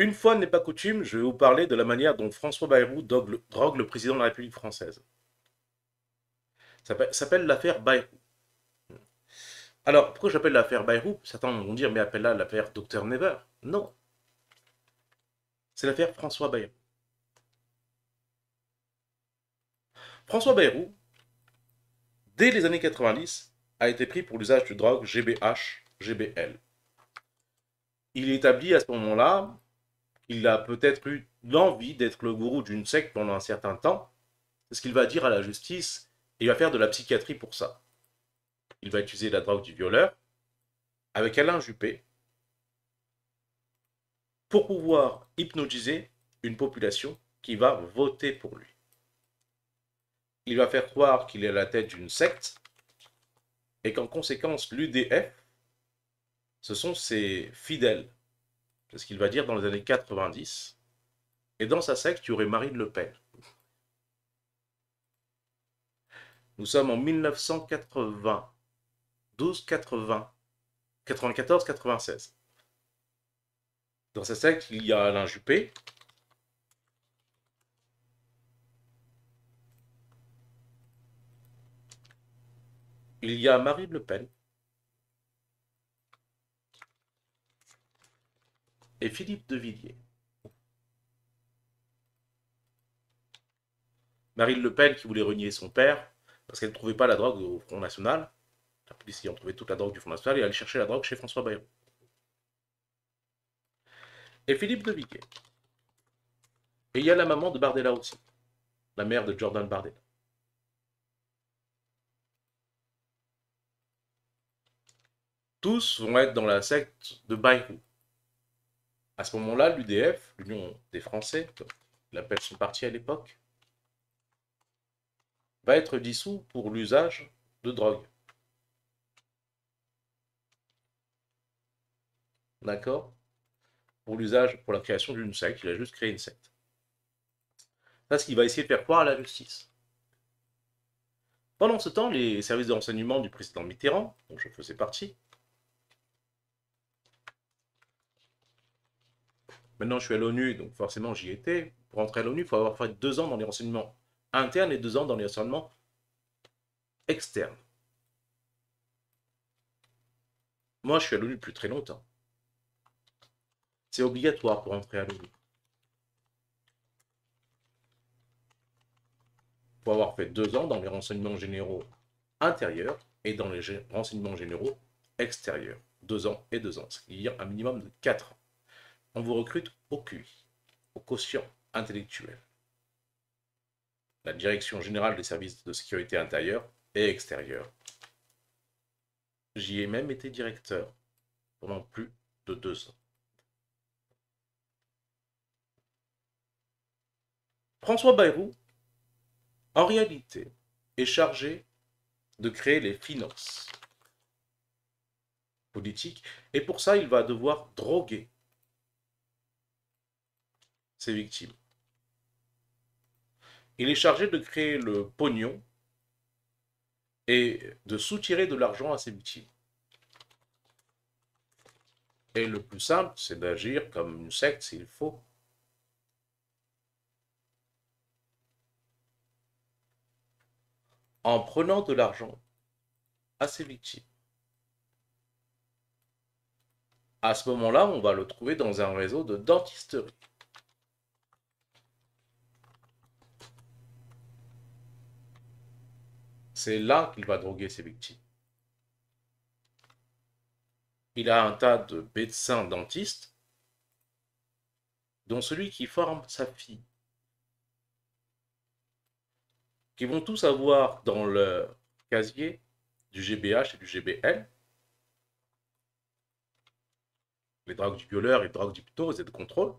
Une fois n'est pas coutume, je vais vous parler de la manière dont François Bayrou drogue le président de la République française. Ça s'appelle l'affaire Bayrou. Alors, pourquoi j'appelle l'affaire Bayrou Certains vont dire, mais appelle-la l'affaire Dr Never. Non. C'est l'affaire François Bayrou. François Bayrou, dès les années 90, a été pris pour l'usage du drogue GBH, GBL. Il est établi à ce moment-là il a peut-être eu l'envie d'être le gourou d'une secte pendant un certain temps. C'est ce qu'il va dire à la justice et il va faire de la psychiatrie pour ça. Il va utiliser la drogue du violeur avec Alain Juppé pour pouvoir hypnotiser une population qui va voter pour lui. Il va faire croire qu'il est à la tête d'une secte et qu'en conséquence, l'UDF, ce sont ses fidèles c'est ce qu'il va dire dans les années 90. Et dans sa secte, il y aurait Marine Le Pen. Nous sommes en 1980. 12, 80. 94, 96. Dans sa secte, il y a Alain Juppé. Il y a Marine Le Pen. et Philippe de Villiers. Marine Le Pen qui voulait renier son père parce qu'elle ne trouvait pas la drogue au Front National. La police ayant trouvé toute la drogue du Front National et allait chercher la drogue chez François Bayrou. Et Philippe de Villiers. Et il y a la maman de Bardella aussi, la mère de Jordan Bardella. Tous vont être dans la secte de Bayrou. À ce moment-là, l'UDF, l'Union des Français, l'appelle son parti à l'époque, va être dissous pour l'usage de drogue. D'accord Pour l'usage, pour la création d'une secte, il a juste créé une secte. Parce ce qu'il va essayer de faire croire à la justice. Pendant ce temps, les services de renseignement du président Mitterrand, dont je faisais partie, Maintenant, je suis à l'ONU, donc forcément, j'y étais. Pour entrer à l'ONU, il faut avoir fait deux ans dans les renseignements internes et deux ans dans les renseignements externes. Moi, je suis à l'ONU depuis très longtemps. C'est obligatoire pour entrer à l'ONU. Pour avoir fait deux ans dans les renseignements généraux intérieurs et dans les renseignements généraux extérieurs. Deux ans et deux ans, Il y dire un minimum de quatre ans on vous recrute au QI, au quotient intellectuel. La Direction générale des services de sécurité intérieure et extérieure. J'y ai même été directeur pendant plus de deux ans. François Bayrou, en réalité, est chargé de créer les finances politiques et pour ça, il va devoir droguer ses victimes. Il est chargé de créer le pognon et de soutirer de l'argent à ses victimes. Et le plus simple, c'est d'agir comme une secte s'il faut. En prenant de l'argent à ses victimes. À ce moment-là, on va le trouver dans un réseau de dentisterie. C'est là qu'il va droguer ses victimes. Il a un tas de médecins dentistes, dont celui qui forme sa fille, qui vont tous avoir dans leur casier du GBH et du GBL les drogues du violeur et les drogues ptose et de contrôle,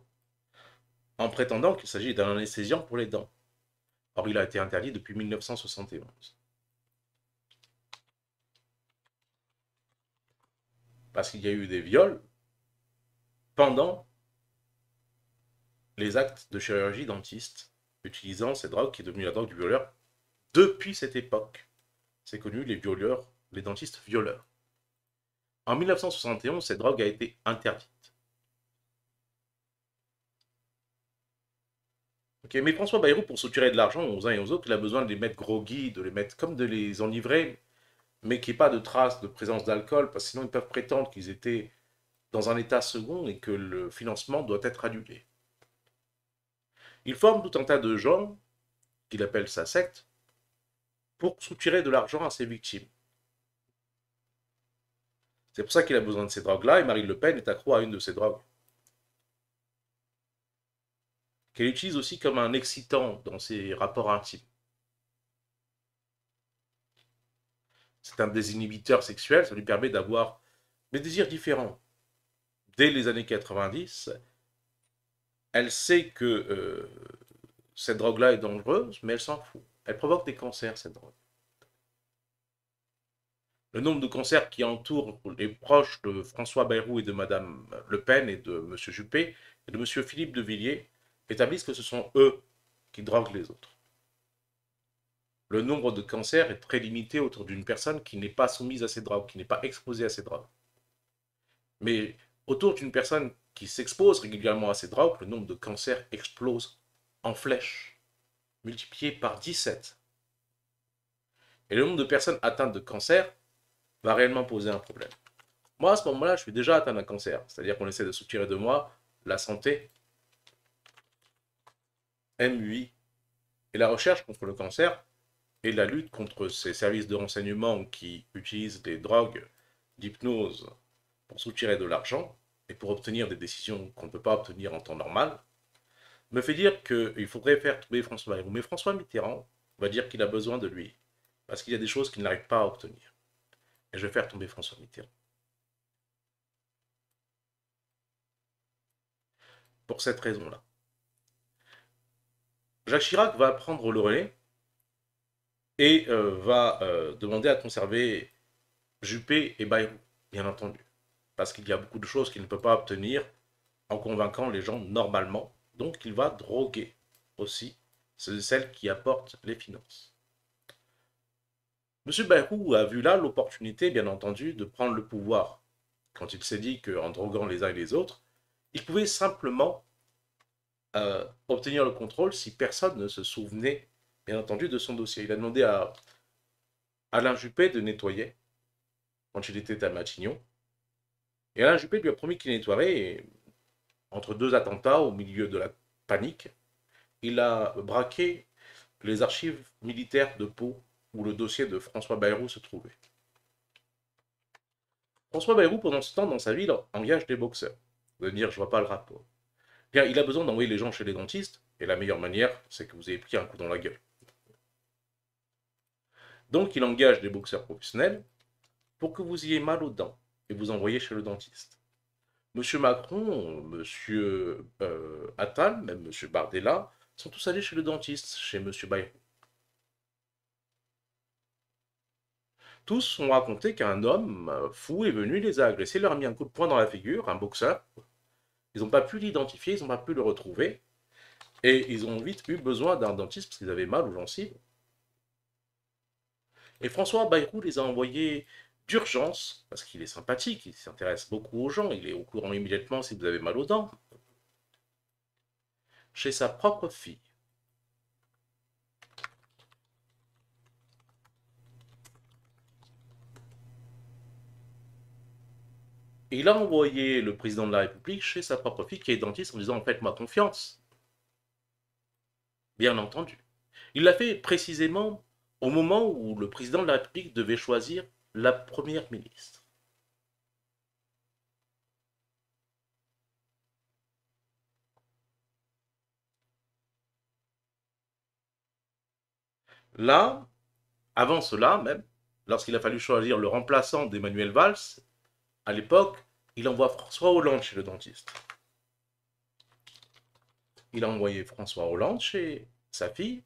en prétendant qu'il s'agit d'un anesthésiant pour les dents. Or, il a été interdit depuis 1971. parce qu'il y a eu des viols pendant les actes de chirurgie dentiste utilisant cette drogue qui est devenue la drogue du violeur depuis cette époque. C'est connu les violeurs, les dentistes violeurs. En 1971, cette drogue a été interdite. mais François Bayrou, pour se tirer de l'argent aux uns et aux autres, il a besoin de les mettre groggy, de les mettre comme de les enivrer mais qu'il n'y ait pas de traces de présence d'alcool, parce que sinon ils peuvent prétendre qu'ils étaient dans un état second et que le financement doit être annulé. Il forme tout un tas de gens, qu'il appelle sa secte, pour soutirer de l'argent à ses victimes. C'est pour ça qu'il a besoin de ces drogues-là, et Marine Le Pen est accro à une de ces drogues. Qu'elle utilise aussi comme un excitant dans ses rapports intimes. C'est un des inhibiteurs sexuels, ça lui permet d'avoir des désirs différents. Dès les années 90, elle sait que euh, cette drogue-là est dangereuse, mais elle s'en fout. Elle provoque des cancers, cette drogue. Le nombre de cancers qui entourent les proches de François Bayrou et de Madame Le Pen et de M. Juppé et de M. Philippe de Villiers établissent que ce sont eux qui droguent les autres le nombre de cancers est très limité autour d'une personne qui n'est pas soumise à ces drogues, qui n'est pas exposée à ces drogues. Mais autour d'une personne qui s'expose régulièrement à ces drogues, le nombre de cancers explose en flèche, multiplié par 17. Et le nombre de personnes atteintes de cancer va réellement poser un problème. Moi, à ce moment-là, je suis déjà atteint d'un cancer. C'est-à-dire qu'on essaie de soutirer de moi la santé, MUI, et la recherche contre le cancer et la lutte contre ces services de renseignement qui utilisent des drogues, d'hypnose pour soutirer de l'argent et pour obtenir des décisions qu'on ne peut pas obtenir en temps normal, me fait dire qu'il faudrait faire tomber François Mitterrand. Mais François Mitterrand va dire qu'il a besoin de lui, parce qu'il y a des choses qu'il n'arrive pas à obtenir. Et je vais faire tomber François Mitterrand. Pour cette raison-là. Jacques Chirac va prendre le relais et euh, va euh, demander à conserver Juppé et Bayrou, bien entendu. Parce qu'il y a beaucoup de choses qu'il ne peut pas obtenir en convainquant les gens normalement. Donc il va droguer aussi celle celles qui apportent les finances. Monsieur Bayrou a vu là l'opportunité, bien entendu, de prendre le pouvoir. Quand il s'est dit qu'en droguant les uns et les autres, il pouvait simplement euh, obtenir le contrôle si personne ne se souvenait bien entendu, de son dossier. Il a demandé à Alain Juppé de nettoyer quand il était à Matignon. Et Alain Juppé lui a promis qu'il nettoierait. entre deux attentats, au milieu de la panique, il a braqué les archives militaires de Pau où le dossier de François Bayrou se trouvait. François Bayrou, pendant ce temps, dans sa ville, engage des boxeurs. Vous allez dire, je vois pas le rapport. Bien, il a besoin d'envoyer les gens chez les dentistes, et la meilleure manière, c'est que vous ayez pris un coup dans la gueule. Donc il engage des boxeurs professionnels pour que vous ayez mal aux dents et vous envoyez chez le dentiste. Monsieur Macron, Monsieur euh, Attal, même Monsieur Bardella, sont tous allés chez le dentiste, chez Monsieur Bayrou. Tous ont raconté qu'un homme euh, fou est venu, les a agressés, leur a mis un coup de poing dans la figure, un boxeur. Ils n'ont pas pu l'identifier, ils n'ont pas pu le retrouver. Et ils ont vite eu besoin d'un dentiste parce qu'ils avaient mal aux gencives. Et François Bayrou les a envoyés d'urgence, parce qu'il est sympathique, il s'intéresse beaucoup aux gens, il est au courant immédiatement si vous avez mal aux dents, chez sa propre fille. Il a envoyé le président de la République chez sa propre fille qui est dentiste en disant en faites-moi confiance. Bien entendu. Il l'a fait précisément au moment où le président de la République devait choisir la première ministre. Là, avant cela même, lorsqu'il a fallu choisir le remplaçant d'Emmanuel Valls, à l'époque, il envoie François Hollande chez le dentiste. Il a envoyé François Hollande chez sa fille,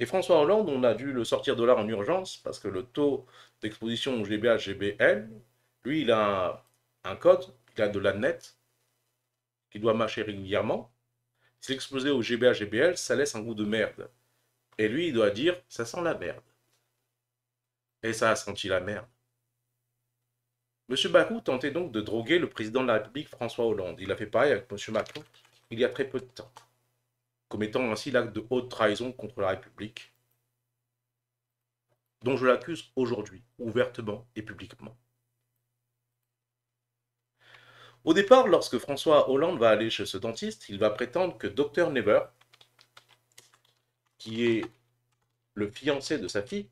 et François Hollande, on a dû le sortir de là en urgence parce que le taux d'exposition au GBA, GBL, lui, il a un, code, il a de la net qui doit marcher régulièrement. S'il est au GBA, GBL, ça laisse un goût de merde. Et lui, il doit dire, ça sent la merde. Et ça a senti la merde. M. Bakou tentait donc de droguer le président de la République François Hollande. Il a fait pareil avec M. Macron il y a très peu de temps commettant ainsi l'acte de haute trahison contre la République, dont je l'accuse aujourd'hui, ouvertement et publiquement. Au départ, lorsque François Hollande va aller chez ce dentiste, il va prétendre que Dr Never, qui est le fiancé de sa fille,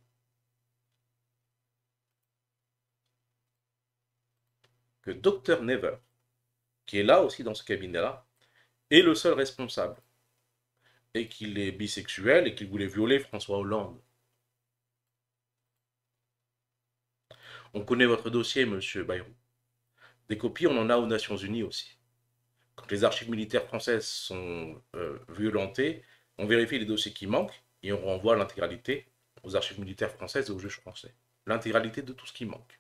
que Dr Never, qui est là aussi dans ce cabinet-là, est le seul responsable et qu'il est bisexuel et qu'il voulait violer François Hollande. On connaît votre dossier, monsieur Bayrou. Des copies, on en a aux Nations Unies aussi. Quand les archives militaires françaises sont euh, violentées, on vérifie les dossiers qui manquent et on renvoie l'intégralité aux archives militaires françaises et aux juges français. L'intégralité de tout ce qui manque.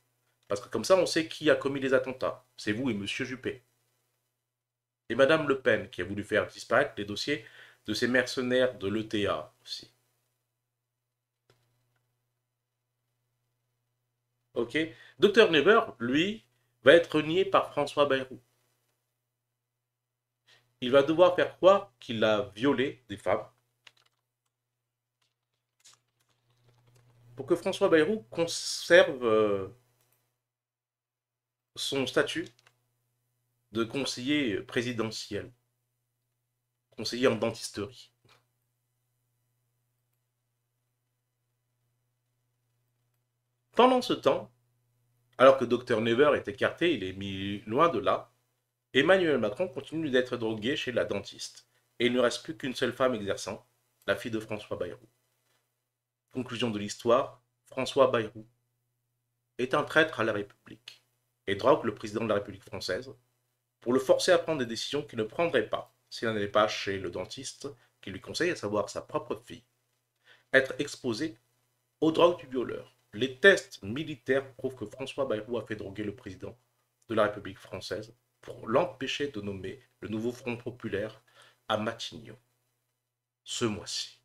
Parce que comme ça, on sait qui a commis les attentats. C'est vous et monsieur Juppé. Et madame Le Pen, qui a voulu faire disparaître les dossiers de ces mercenaires de l'ETA aussi. Ok Dr Neuber, lui, va être nié par François Bayrou. Il va devoir faire croire qu'il a violé des femmes pour que François Bayrou conserve euh, son statut de conseiller présidentiel conseiller en dentisterie. Pendant ce temps, alors que Dr Never est écarté, il est mis loin de là, Emmanuel Macron continue d'être drogué chez la dentiste, et il ne reste plus qu'une seule femme exerçant, la fille de François Bayrou. Conclusion de l'histoire, François Bayrou est un traître à la République et drogue le président de la République française pour le forcer à prendre des décisions qu'il ne prendrait pas s'il n'est pas chez le dentiste qui lui conseille, à savoir sa propre fille, être exposé aux drogues du violeur. Les tests militaires prouvent que François Bayrou a fait droguer le président de la République française pour l'empêcher de nommer le nouveau Front populaire à Matignon ce mois-ci.